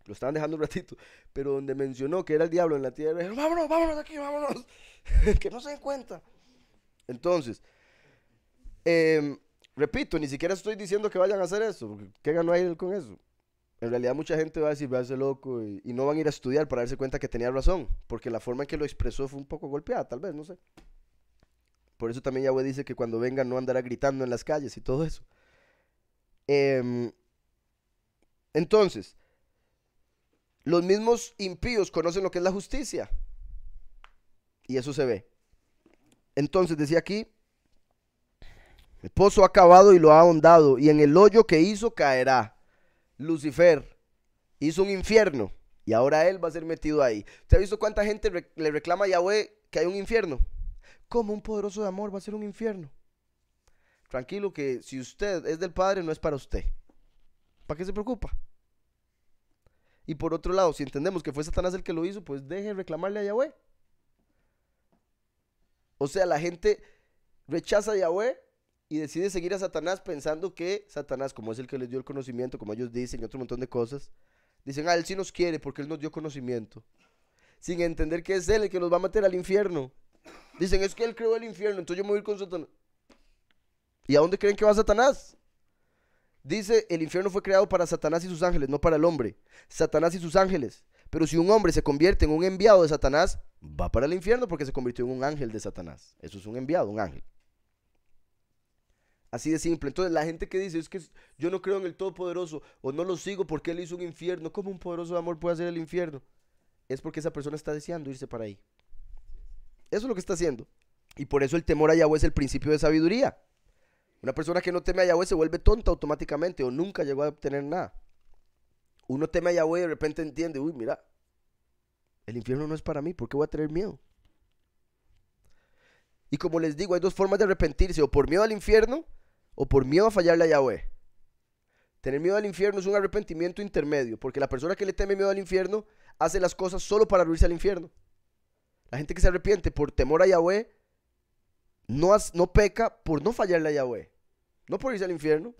S1: estaban dejando un ratito, pero donde mencionó que era el diablo en la tierra, dijeron, vámonos, vámonos de aquí, vámonos, que no se den cuenta. Entonces, eh, Repito, ni siquiera estoy diciendo que vayan a hacer eso, ¿qué ganó él con eso? En realidad mucha gente va a decir, véanse loco, y, no van a ir a estudiar para darse cuenta que tenía razón, porque la forma en que lo expresó fue un poco golpeada, tal vez, no sé. Por eso también Yahweh dice que cuando venga no andará gritando en las calles y todo eso. Em, entonces, los mismos impíos conocen lo que es la justicia. Y eso se ve. Entonces decía aquí, el pozo ha acabado y lo ha ahondado, y en el hoyo que hizo caerá. Lucifer hizo un infierno y ahora él va a ser metido ahí. ¿Usted ha visto cuánta gente le reclama a Yahweh que hay un infierno? ¿Cómo un poderoso de amor va a ser un infierno? Tranquilo que si usted es del Padre no es para usted. ¿Para qué se preocupa? Y por otro lado, si entendemos que fue Satanás el que lo hizo, pues deje reclamarle a Yahweh. O sea, la gente rechaza a Yahweh y decide seguir a Satanás pensando que Satanás, como es el que les dio el conocimiento, como ellos dicen, y otro montón de cosas, dicen, ah, él sí nos quiere porque él nos dio conocimiento, sin entender que es él el que nos va a meter al infierno. Dicen, es que él creó el infierno, entonces yo me voy a ir con Satanás. ¿Y a dónde creen que va Satanás? Dice, el infierno fue creado para Satanás y sus ángeles, no para el hombre. Satanás y sus ángeles. Pero si un hombre se convierte en un enviado de Satanás, va para el infierno porque se convirtió en un ángel de Satanás. Eso es un enviado, un ángel. Así de simple. Entonces la gente que dice, es que yo no creo en el Todopoderoso o no lo sigo porque él hizo un infierno, ¿cómo un poderoso de amor puede hacer el infierno? Es porque esa persona está deseando irse para ahí. Eso es lo que está haciendo. Y por eso el temor a Yahweh es el principio de sabiduría. Una persona que no teme a Yahweh se vuelve tonta automáticamente o nunca llegó a obtener nada. Uno teme a Yahweh y de repente entiende, uy, mira, el infierno no es para mí, ¿por qué voy a tener miedo? Y como les digo, hay dos formas de arrepentirse, o por miedo al infierno o por miedo a fallarle a Yahweh. Tener miedo al infierno es un arrepentimiento intermedio, porque la persona que le teme miedo al infierno hace las cosas solo para irse al infierno. La gente que se arrepiente por temor a Yahweh no, no peca por no fallarle a Yahweh, no por irse al infierno,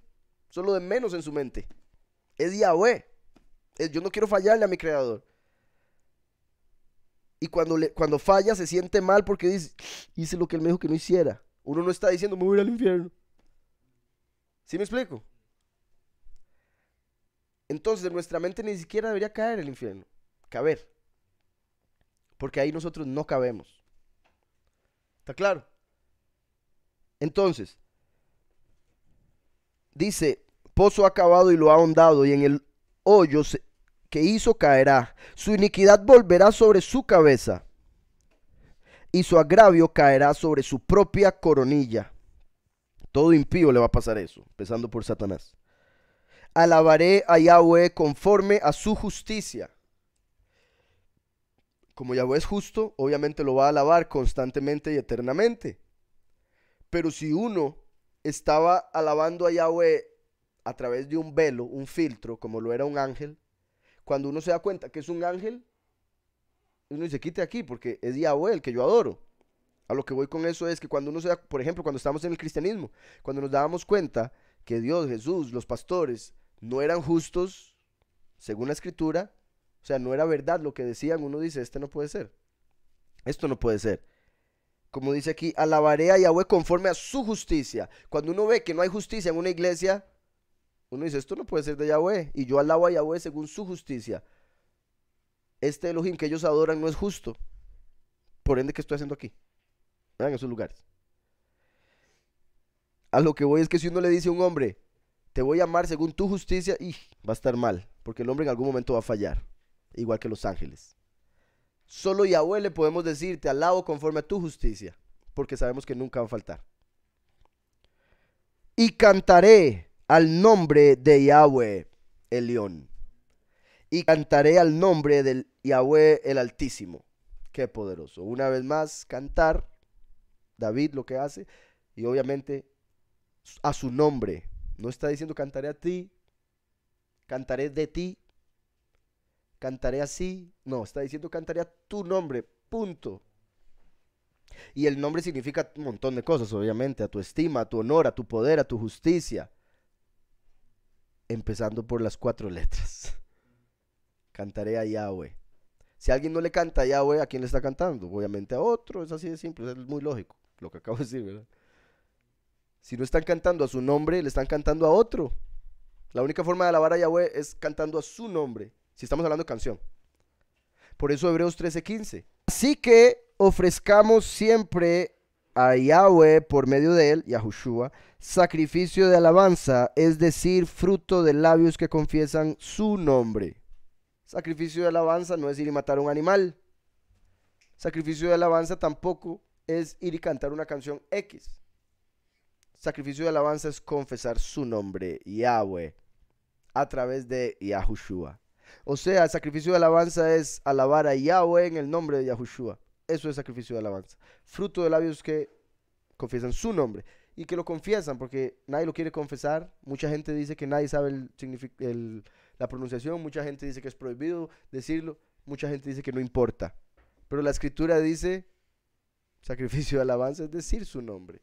S1: solo de menos en su mente. Es Yahweh. yo no quiero fallarle a mi creador. Y cuando, le, cuando falla se siente mal porque dice, hice lo que él me dijo que no hiciera. Uno no está diciendo, me voy al infierno. ¿Sí me explico? Entonces nuestra mente ni siquiera debería caer el infierno, caber. Porque ahí nosotros no cabemos. ¿Está claro? Entonces, dice, pozo ha acabado y lo ha ahondado y en el hoyo que hizo caerá. Su iniquidad volverá sobre su cabeza y su agravio caerá sobre su propia coronilla. Todo impío le va a pasar eso, empezando por Satanás. Alabaré a Yahweh conforme a su justicia. Como Yahweh es justo, obviamente lo va a alabar constantemente y eternamente. Pero si uno estaba alabando a Yahweh a través de un velo, un filtro, como lo era un ángel, cuando uno se da cuenta que es un ángel, uno dice, quite aquí porque es Yahweh el que yo adoro. A lo que voy con eso es que cuando uno se da, por ejemplo, cuando estamos en el cristianismo, cuando nos dábamos cuenta que Dios, Jesús, los pastores no eran justos según la escritura, o sea, no era verdad lo que decían, uno dice, este no puede ser. Esto no puede ser. Como dice aquí, alabaré a Yahweh conforme a su justicia. Cuando uno ve que no hay justicia en una iglesia, uno dice, esto no puede ser de Yahweh. Y yo alabo a Yahweh según su justicia. Este Elohim que ellos adoran no es justo. Por ende, ¿qué estoy haciendo aquí? en esos lugares. A lo que voy es que si uno le dice a un hombre, te voy a amar según tu justicia, y va a estar mal, porque el hombre en algún momento va a fallar, igual que los ángeles. Solo Yahweh le podemos decir, te alabo conforme a tu justicia, porque sabemos que nunca va a faltar. Y cantaré al nombre de Yahweh, el león. Y cantaré al nombre del Yahweh, el Altísimo. Qué poderoso. Una vez más, cantar David lo que hace, y obviamente a su nombre. No está diciendo cantaré a ti, cantaré de ti, cantaré así. No, está diciendo cantaré a tu nombre, punto. Y el nombre significa un montón de cosas, obviamente, a tu estima, a tu honor, a tu poder, a tu justicia. Empezando por las cuatro letras. Cantaré a Yahweh. Si alguien no le canta a Yahweh, ¿a quién le está cantando? Obviamente a otro, es así de simple, es muy lógico lo que acabo de decir, ¿verdad? Si no están cantando a su nombre, le están cantando a otro. La única forma de alabar a Yahweh es cantando a su nombre, si estamos hablando de canción. Por eso Hebreos 13:15. Así que ofrezcamos siempre a Yahweh por medio de él, Yahushua, sacrificio de alabanza, es decir, fruto de labios que confiesan su nombre. Sacrificio de alabanza no es ir y matar a un animal. Sacrificio de alabanza tampoco es ir y cantar una canción X. Sacrificio de alabanza es confesar su nombre, Yahweh, a través de Yahushua. O sea, sacrificio de alabanza es alabar a Yahweh en el nombre de Yahushua. Eso es sacrificio de alabanza. Fruto de labios que confiesan su nombre y que lo confiesan porque nadie lo quiere confesar. Mucha gente dice que nadie sabe el, la pronunciación, mucha gente dice que es prohibido decirlo, mucha gente dice que no importa. Pero la escritura dice Sacrificio de alabanza es decir su nombre.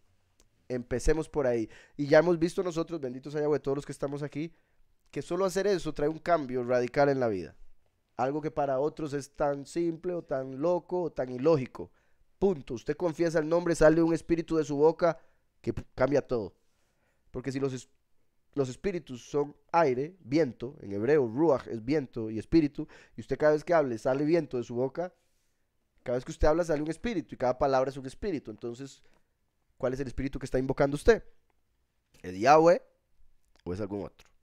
S1: Empecemos por ahí. Y ya hemos visto nosotros, benditos sea todos los que estamos aquí, que solo hacer eso trae un cambio radical en la vida. Algo que para otros es tan simple o tan loco o tan ilógico. Punto. Usted confiesa el nombre, sale un espíritu de su boca que cambia todo. Porque si los, los espíritus son aire, viento, en hebreo, ruach es viento y espíritu, y usted cada vez que hable sale viento de su boca, cada vez que usted habla sale un espíritu y cada palabra es un espíritu. Entonces, ¿cuál es el espíritu que está invocando usted? ¿El Yahweh o es algún otro?